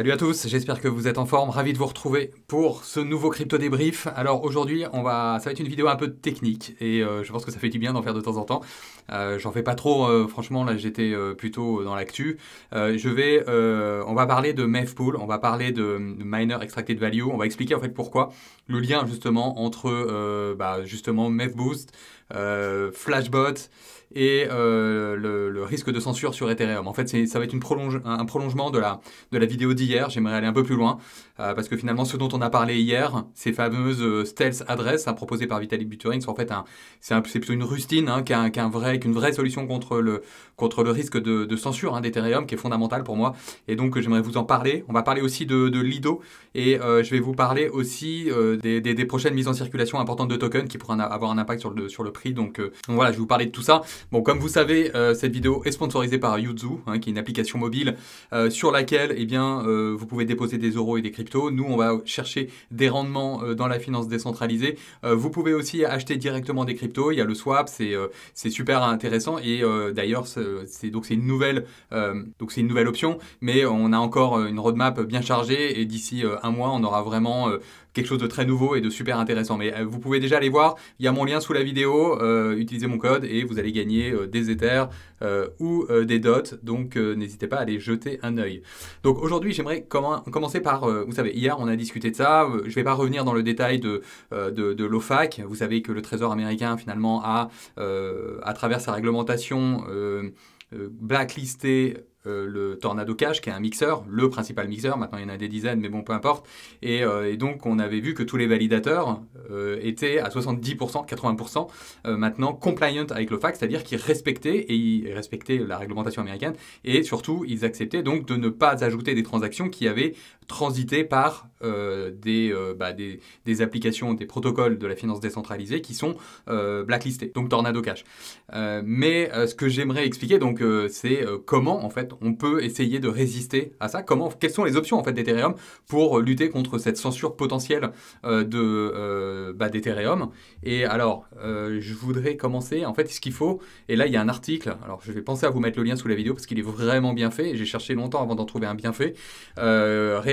Salut à tous, j'espère que vous êtes en forme, ravi de vous retrouver pour ce nouveau crypto débrief. Alors aujourd'hui, on va, ça va être une vidéo un peu technique et euh, je pense que ça fait du bien d'en faire de temps en temps. Euh, j'en fais pas trop, euh, franchement là j'étais plutôt dans l'actu. je vais, on va parler de MEVPool, on va parler de, Miner Extracted Value, on va expliquer en fait pourquoi le lien justement entre bah, MEVBoost, Flashbot et euh, le, risque de censure sur Ethereum. En fait, ça va être une prolonge, un, prolongement de la, de la vidéo d'hier. J'aimerais aller un peu plus loin euh, parce que finalement, ce dont on a parlé hier, ces fameuses euh, stealth addresses proposées par Vitalik Buterin, c'est en fait un, c'est plutôt une rustine hein, qu'un, vrai, qu'une vraie solution contre le, contre le risque de, de censure hein, d'Ethereum qui est fondamentale pour moi. Et donc, j'aimerais vous en parler. On va parler aussi de, Lido et je vais vous parler aussi des, prochaines mises en circulation importantes de tokens qui pourraient avoir un impact sur le, sur le prix. donc voilà, je vais vous parler de tout ça. Bon, comme vous savez, euh, cette vidéo est sponsorisée par Yuzu, hein, qui est une application mobile euh, sur laquelle eh bien, euh, vous pouvez déposer des euros et des cryptos. Nous, on va chercher des rendements dans la finance décentralisée. vous pouvez aussi acheter directement des cryptos. Il y a le swap, c'est super intéressant. Et d'ailleurs, c'est une nouvelle option, mais on a encore une roadmap bien chargée et d'ici un mois, on aura vraiment quelque chose de très nouveau et de super intéressant. Mais euh, vous pouvez déjà aller voir, il y a mon lien sous la vidéo, euh, utilisez mon code et vous allez gagner euh, des Ethers ou des dots. Donc n'hésitez pas à aller jeter un œil. Donc aujourd'hui, j'aimerais commencer par, vous savez, hier on a discuté de ça, je ne vais pas revenir dans le détail de, de, de l'OFAC. Vous savez que le Trésor américain finalement a, à travers sa réglementation, blacklisté euh, le Tornado Cash qui est un mixeur, le principal mixeur, maintenant il y en a des dizaines, mais bon, peu importe. Et, euh, donc on avait vu que tous les validateurs euh, étaient à 70%, 80% maintenant compliant avec le FAC, c'est-à-dire qu'ils respectaient, et ils respectaient la réglementation américaine, et surtout ils acceptaient donc de ne pas ajouter des transactions qui avaient transité par euh, euh, bah, des, des, applications, des protocoles de la finance décentralisée qui sont euh, blacklistés, donc Tornado Cash. mais ce que j'aimerais expliquer, donc, c'est comment en fait on peut essayer de résister à ça. Comment, quelles sont les options en fait d'Ethereum pour lutter contre cette censure potentielle de bah, d'Ethereum Et alors, je voudrais commencer en fait ce qu'il faut. Et là, il y a un article. Alors, je vais penser à vous mettre le lien sous la vidéo parce qu'il est vraiment bien fait. J'ai cherché longtemps avant d'en trouver un bien fait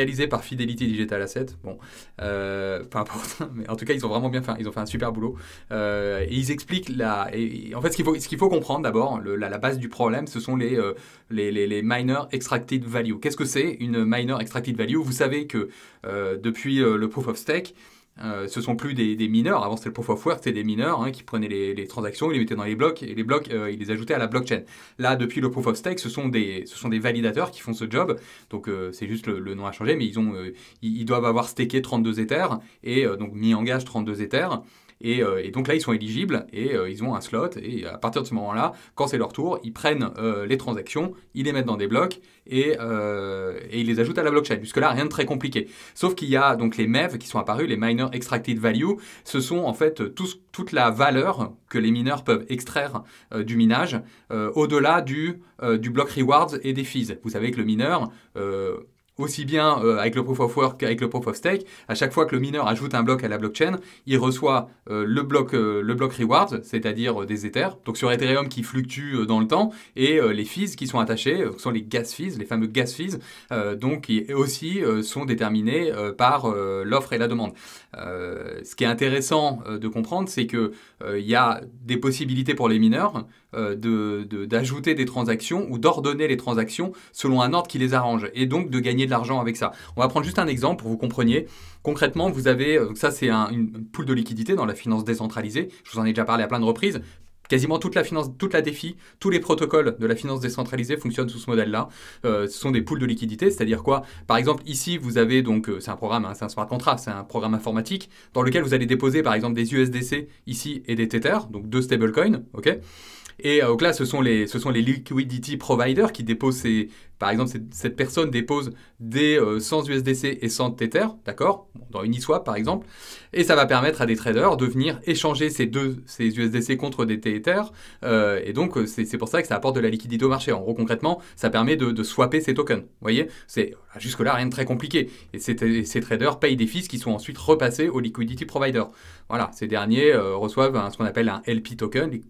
réalisé par Fidelity Digital Asset. Bon, peu importe, mais en tout cas, ils ont vraiment bien fait, ils ont fait un super boulot. Euh, et ils expliquent la. en fait, ce qu'il faut, qu'il faut comprendre d'abord, la, base du problème, ce sont les, euh, les, les, les, miner extracted value. Qu'est-ce que c'est une miner extracted value Vous savez que euh, depuis le proof of stake, ce euh, ce sont plus des, mineurs. Avant, c'était le proof of work, c'était des mineurs hein, qui prenaient les, transactions, ils les mettaient dans les blocs et les blocs, euh, ils les ajoutaient à la blockchain. Là, depuis le proof of stake, ce sont des, ce validateurs qui font ce job. Donc, euh, c'est juste le, nom à changer, mais ils, doivent avoir staké 32 Ethers et donc mis en gage 32 Ethers. Euh, et, donc là, ils sont éligibles et euh, ils ont un slot. Et à partir de ce moment-là, quand c'est leur tour, ils prennent euh, les transactions, ils les mettent dans des blocs et, ils les ajoutent à la blockchain. Jusque-là, rien de très compliqué. Sauf qu'il y a donc les MEV qui sont apparus, les Miner Extracted Value. Ce sont en fait toute la valeur que les mineurs peuvent extraire du minage au-delà du, du bloc rewards et des fees. Vous savez que le mineur aussi bien euh, avec le proof of work qu'avec le proof of stake, à chaque fois que le mineur ajoute un bloc à la blockchain, il reçoit euh, le, bloc, euh, le bloc rewards, c'est-à-dire des Ethers, donc sur Ethereum qui fluctue dans le temps, et les fees qui sont attachés, ce sont les gas fees, les fameux gas fees, donc qui aussi sont déterminés par l'offre et la demande. ce qui est intéressant de comprendre, c'est que il y a des possibilités pour les mineurs euh, d'ajouter de, des transactions ou d'ordonner les transactions selon un ordre qui les arrange et donc de gagner de l'argent avec ça. On va prendre juste un exemple pour que vous compreniez. Concrètement, vous avez, euh, ça c'est une poule de liquidité dans la finance décentralisée, je vous en ai déjà parlé à plein de reprises, Quasiment toute la finance, toute la défi, tous les protocoles de la finance décentralisée fonctionnent sous ce modèle-là. Euh, ce sont des pools de liquidités, c'est-à-dire quoi Par exemple, ici, vous avez donc, euh, c'est un programme, hein, c'est un smart contract, c'est un programme informatique dans lequel vous allez déposer par exemple des USDC ici et des Tether, donc deux stablecoins, ok et euh, donc là, ce sont les, ce sont les liquidity providers qui déposent ces, par exemple, cette, personne dépose des 100 euh, USDC et 100 Tether, d'accord Dans Uniswap, par exemple. Et ça va permettre à des traders de venir échanger ces deux ces USDC contre des Tether. Euh, et donc, euh, c'est pour ça que ça apporte de la liquidité au marché. En gros, concrètement, ça permet de, swapper ces tokens. Vous voyez C'est jusque-là rien de très compliqué. Et ces, traders payent des fees qui sont ensuite repassés au liquidity provider. Voilà, ces derniers reçoivent ce qu'on appelle un LP token,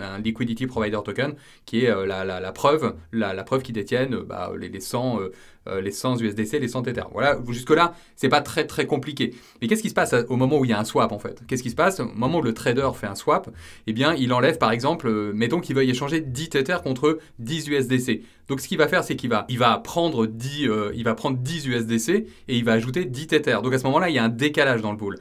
un liquidity provider token, qui est la, la, preuve, la, la preuve qu'ils détiennent bah, les laissant euh, euh, les 100 USDC, les 100 Tether. Voilà, jusque-là, c'est pas très très compliqué. Mais qu'est-ce qui se passe euh, au moment où il y a un swap en fait Qu'est-ce qui se passe Au moment où le trader fait un swap, eh bien, il enlève par exemple, euh, mettons qu'il veuille échanger 10 Tether contre 10 USDC. Donc ce qu'il va faire, c'est qu'il va, il va, prendre 10, va prendre 10 USDC et il va ajouter 10 Tether. Donc à ce moment-là, il y a un décalage dans le pool.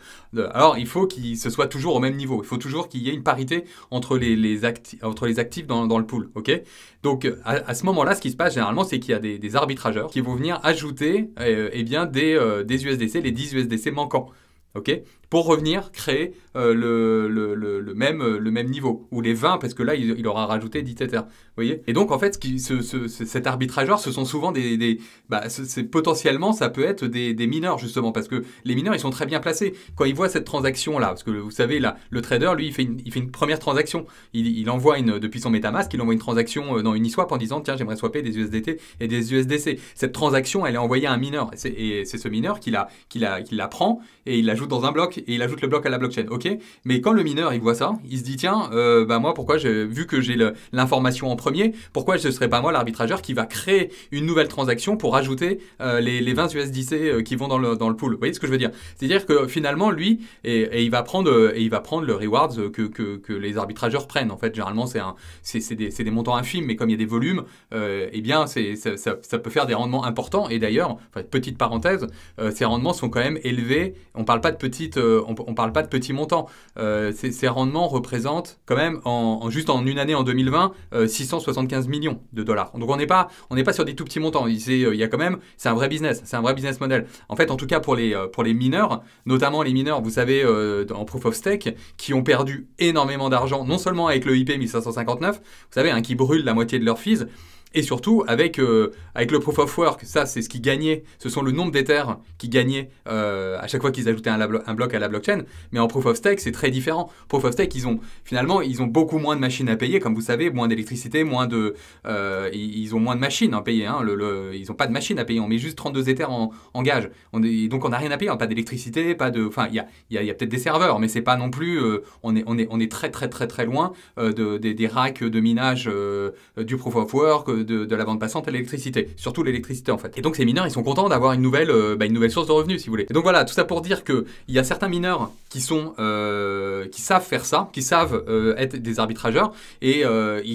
Alors il faut qu'il se soit toujours au même niveau. Il faut toujours qu'il y ait une parité entre les, entre les actifs dans, le pool. ok Donc à, ce moment-là, ce qui se passe généralement, c'est qu'il y a des, des arbitrageurs qui vont venir ajouter euh, eh bien, des, euh, des USDC, les 10 USDC manquants. Ok, pour revenir créer euh, le, le, le, même, euh, le même niveau, ou les 20, parce que là, il, aura rajouté 10 Vous voyez Et donc, en fait, ce cet arbitrageur, ce sont souvent des... des bah, potentiellement, ça peut être des, des, mineurs, justement, parce que les mineurs, ils sont très bien placés. Quand ils voient cette transaction-là, parce que vous savez, là, le trader, lui, il fait une, il fait une première transaction. Il, envoie, une, depuis son Metamask, il envoie une transaction euh, dans Uniswap en disant, tiens, j'aimerais swapper des USDT et des USDC. Cette transaction, elle est envoyée à un mineur, et c'est ce mineur qui la, qui la, qui prend et il l'ajoute dans un bloc et il ajoute le bloc à la blockchain. Ok, mais quand le mineur il voit ça, il se dit tiens, euh, bah moi pourquoi vu que j'ai l'information en premier, pourquoi ce serait pas moi l'arbitrageur qui va créer une nouvelle transaction pour ajouter euh, les, les, 20 USDC euh, qui vont dans le, dans le pool. Vous voyez ce que je veux dire C'est-à-dire que finalement lui et, il va prendre et il va prendre le rewards que, que, les arbitrageurs prennent. En fait, généralement c'est des, des, montants infimes, mais comme il y a des volumes, euh, eh bien ça, ça, peut faire des rendements importants. Et d'ailleurs, petite parenthèse, ces rendements sont quand même élevés. On parle pas de petites, euh, on, parle pas de petits montants. Euh, ces, rendements représentent quand même, en, juste en une année en 2020, 675 euh, millions de dollars. Donc on n'est pas, on n'est pas sur des tout petits montants. Il, y a quand même, c'est un vrai business, c'est un vrai business model. En fait, en tout cas pour les, pour les mineurs, notamment les mineurs, vous savez, en proof of stake, qui ont perdu énormément d'argent, non seulement avec le IP 1559, vous savez, un hein, qui brûle la moitié de leur fees et surtout, avec, euh, avec le proof of work, ça, c'est ce qui gagnait. Ce sont le nombre d'ethers qui gagnaient euh, à chaque fois qu'ils ajoutaient un, bloc à la blockchain. Mais en proof of stake, c'est très différent. Proof of stake, ils ont finalement, ils ont beaucoup moins de machines à payer, comme vous savez, moins d'électricité, moins de, euh, ils ont moins de machines à payer. Hein. le, ils n'ont pas de machines à payer. On met juste 32 ethers en, gage. donc on n'a rien à payer, pas d'électricité, pas de, enfin, il y a, peut-être des serveurs, mais c'est pas non plus. on est, on est, on est très très très très loin de, des, des, racks de minage du proof of work de, la vente passante à l'électricité, surtout l'électricité en fait. Et donc ces mineurs, ils sont contents d'avoir une nouvelle, euh, bah, une nouvelle source de revenus, si vous voulez. Et donc voilà, tout ça pour dire que il y a certains mineurs qui sont, euh, qui savent faire ça, qui savent euh, être des arbitrageurs, et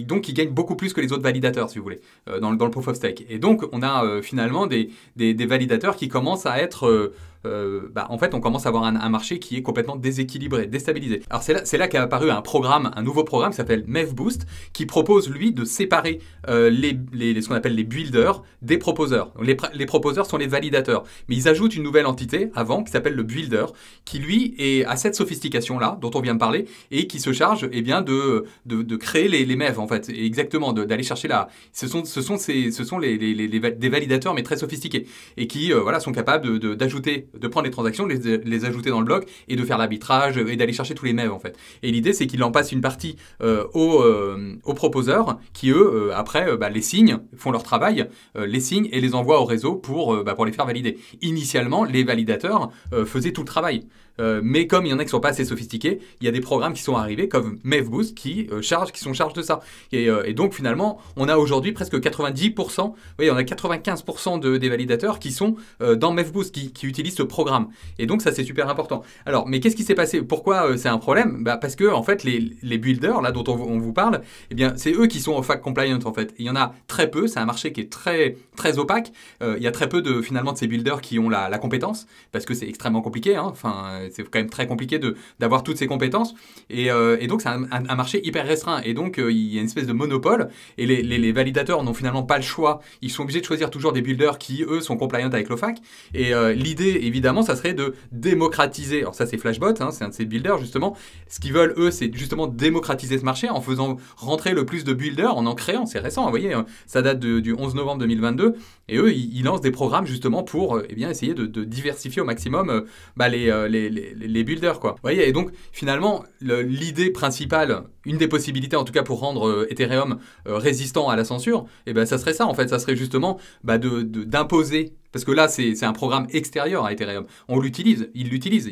donc ils gagnent beaucoup plus que les autres validateurs, si vous voulez, dans, le proof of stake. Et donc on a finalement des, des, validateurs qui commencent à être euh, bah, en fait, on commence à avoir un, marché qui est complètement déséquilibré, déstabilisé. Alors c'est là, qu'est apparu un programme, un nouveau programme qui s'appelle MEV Boost, qui propose lui de séparer euh, les, ce qu'on appelle les builders des proposeurs. les, les proposeurs sont les validateurs, mais ils ajoutent une nouvelle entité avant qui s'appelle le builder, qui lui est à cette sophistication-là dont on vient de parler et qui se charge eh bien de, de, créer les, les MEV en fait, exactement d'aller chercher là. Ce sont ce sont ce sont les, des validateurs mais très sophistiqués et qui euh, voilà sont capables d'ajouter de prendre les transactions, de les, ajouter dans le bloc et de faire l'arbitrage et d'aller chercher tous les mêmes en fait. Et l'idée c'est qu'il en passe une partie euh, euh, aux, proposeurs qui eux euh, après bah, les signent, font leur travail, les signent et les envoient au réseau pour, bah, pour les faire valider. Initialement les validateurs faisaient tout le travail. Euh, mais comme il y en a qui sont pas assez sophistiqués, il y a des programmes qui sont arrivés comme MevBoost qui, euh, qui sont chargés de ça. Euh, et, donc finalement, on a aujourd'hui presque 90%, vous voyez, on a 95% de, des validateurs qui sont dans MevBoost, qui, utilisent ce programme. Et donc ça, c'est super important. Alors, mais qu'est-ce qui s'est passé Pourquoi c'est un problème bah, Parce que en fait, les, les builders, là dont on, vous parle, eh bien, c'est eux qui sont au fact compliant en fait. il y en a très peu, c'est un marché qui est très, très opaque. il y a très peu de, finalement de ces builders qui ont la, compétence, parce que c'est extrêmement compliqué. Hein. Enfin, c'est quand même très compliqué d'avoir toutes ces compétences. Et, euh, donc, c'est un, marché hyper restreint. Et donc, euh, il y a une espèce de monopole. Et les, les, validateurs n'ont finalement pas le choix. Ils sont obligés de choisir toujours des builders qui, eux, sont compliant avec l'OFAC. Et euh, l'idée, évidemment, ça serait de démocratiser. Alors, ça, c'est Flashbot, hein, c'est un de ces builders, justement. Ce qu'ils veulent, eux, c'est justement démocratiser ce marché en faisant rentrer le plus de builders, en en créant. C'est récent, vous voyez, hein. ça date du 11 novembre 2022. Et eux, ils, lancent des programmes, justement, pour et eh bien, essayer de, diversifier au maximum bah, les, les, les, builders, quoi. Vous voyez, et donc finalement, l'idée principale une des possibilités en tout cas pour rendre euh, Ethereum euh, résistant à la censure, et eh ben ça serait ça en fait, ça serait justement bah, d'imposer, parce que là c'est un programme extérieur à Ethereum, on l'utilise, il l'utilise,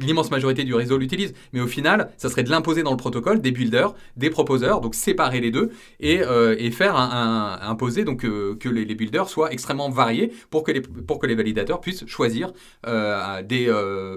l'immense majorité du réseau l'utilise, mais au final ça serait de l'imposer dans le protocole des builders, des proposeurs, donc séparer les deux et, euh, et faire un, imposer donc que les, builders soient extrêmement variés pour que les, pour que les validateurs puissent choisir des,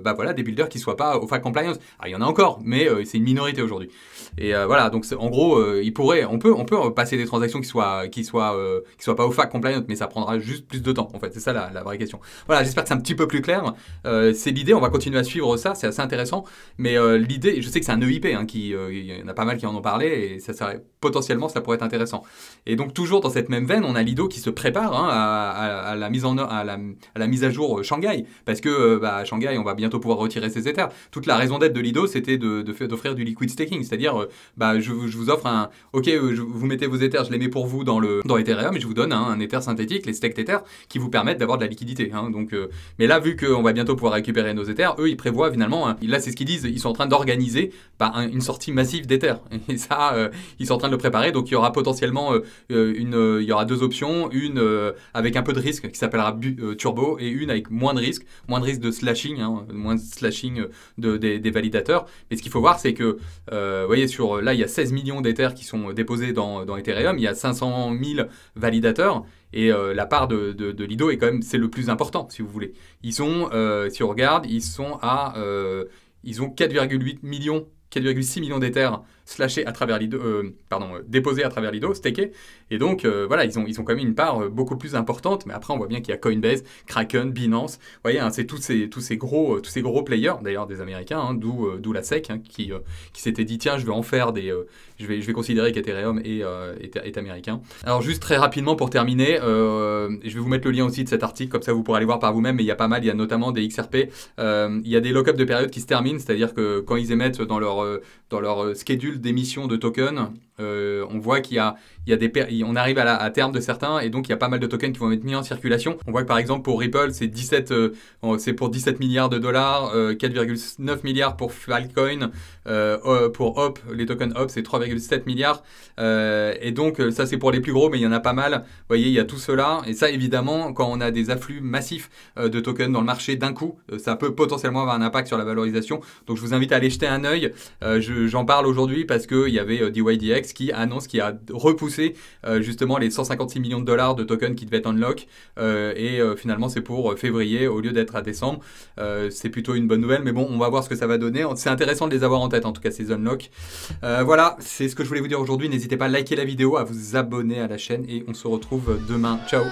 bah, voilà, des builders qui ne soient pas au FAC compliance. il y en a encore, mais c'est une minorité aujourd'hui. Et euh, voilà, donc en gros, euh, il pourrait, on peut, on peut euh, passer des transactions qui soient, qui soient, qui soient pas au fac compliant, mais ça prendra juste plus de temps. En fait, c'est ça la, vraie question. Voilà, j'espère que c'est un petit peu plus clair. c'est l'idée, on va continuer à suivre ça, c'est assez intéressant. Mais l'idée, je sais que c'est un e EIP, hein, qui, il y en a pas mal qui en ont parlé, et ça serait, potentiellement, ça pourrait être intéressant. Et donc toujours dans cette même veine, on a Lido qui se prépare hein, à, la mise en, à la, à la mise à jour Shanghai, parce que bah, à Shanghai, on va bientôt pouvoir retirer ses éthers. Toute la raison d'être de Lido, c'était d'offrir de, d'offrir du liquid c'est-à-dire euh, bah, je, vous offre un, ok, euh, vous mettez vos Ethers, je les mets pour vous dans, le, dans et je vous donne un, éther synthétique, les staked Ethers, qui vous permettent d'avoir de la liquidité. Hein. donc, euh, mais là, vu qu'on va bientôt pouvoir récupérer nos Ethers, eux, ils prévoient finalement, là c'est ce qu'ils disent, ils sont en train d'organiser bah, une sortie massive d'Ethers. Et ça, ils sont en train de le préparer, donc il y aura potentiellement une, il y aura deux options, une avec un peu de risque qui s'appellera Turbo et une avec moins de risque, moins de risque de slashing, hein, moins de slashing de, des, des validateurs. Mais ce qu'il faut voir, c'est que euh, vous voyez, sur, là, il y a 16 millions d'Ethers qui sont déposés dans, dans, Ethereum, il y a 500 000 validateurs, et euh, la part de, de, Lido est quand même, c'est le plus important, si vous voulez. Ils sont, euh, si on regarde, ils sont à, ils ont 4,8 millions 4,6 millions d'Ethers slashés à travers Lido, euh, pardon, euh, déposés à travers Lido, stakés. Et donc, euh, voilà, ils ont, ils ont quand même une part beaucoup plus importante. Mais après, on voit bien qu'il y a Coinbase, Kraken, Binance. Vous voyez, hein, c'est tous ces, tous, ces gros, tous ces gros players, d'ailleurs des Américains, hein, d'où, d'où la SEC, hein, qui, qui s'était dit, tiens, je vais en faire des... je, vais, je vais considérer qu'Ethereum est, est, est, américain. Alors juste très rapidement pour terminer, je vais vous mettre le lien aussi de cet article, comme ça vous pourrez aller voir par vous-même, mais il y a pas mal, il y a notamment des XRP, il y a des lock-up de période qui se terminent, c'est-à-dire que quand ils émettent dans leur euh, dans leur euh, schedule d'émission de token, euh, on voit qu'il y a, il y on arrive à, terme de certains et donc il y a pas mal de tokens qui vont être mis en circulation. On voit que par exemple pour Ripple, c'est 17, euh, c'est pour 17 milliards de dollars, 4,9 euh, milliards pour Filecoin, euh, pour Hop, les tokens Hop, c'est 3,7 milliards. et donc ça c'est pour les plus gros, mais il y en a pas mal. Vous voyez, il y a tout cela et ça évidemment quand on a des afflux massifs de tokens dans le marché d'un coup, ça peut potentiellement avoir un impact sur la valorisation. Donc je vous invite à aller jeter un œil. J'en parle aujourd'hui parce qu'il y avait DYDX qui annonce qu'il a repoussé euh, justement les 156 millions de dollars de tokens qui devaient être unlock. Euh, et euh, finalement, c'est pour février au lieu d'être à décembre. c'est plutôt une bonne nouvelle, mais bon, on va voir ce que ça va donner. C'est intéressant de les avoir en tête, en tout cas, ces unlock, voilà, c'est ce que je voulais vous dire aujourd'hui. N'hésitez pas à liker la vidéo, à vous abonner à la chaîne et on se retrouve demain. Ciao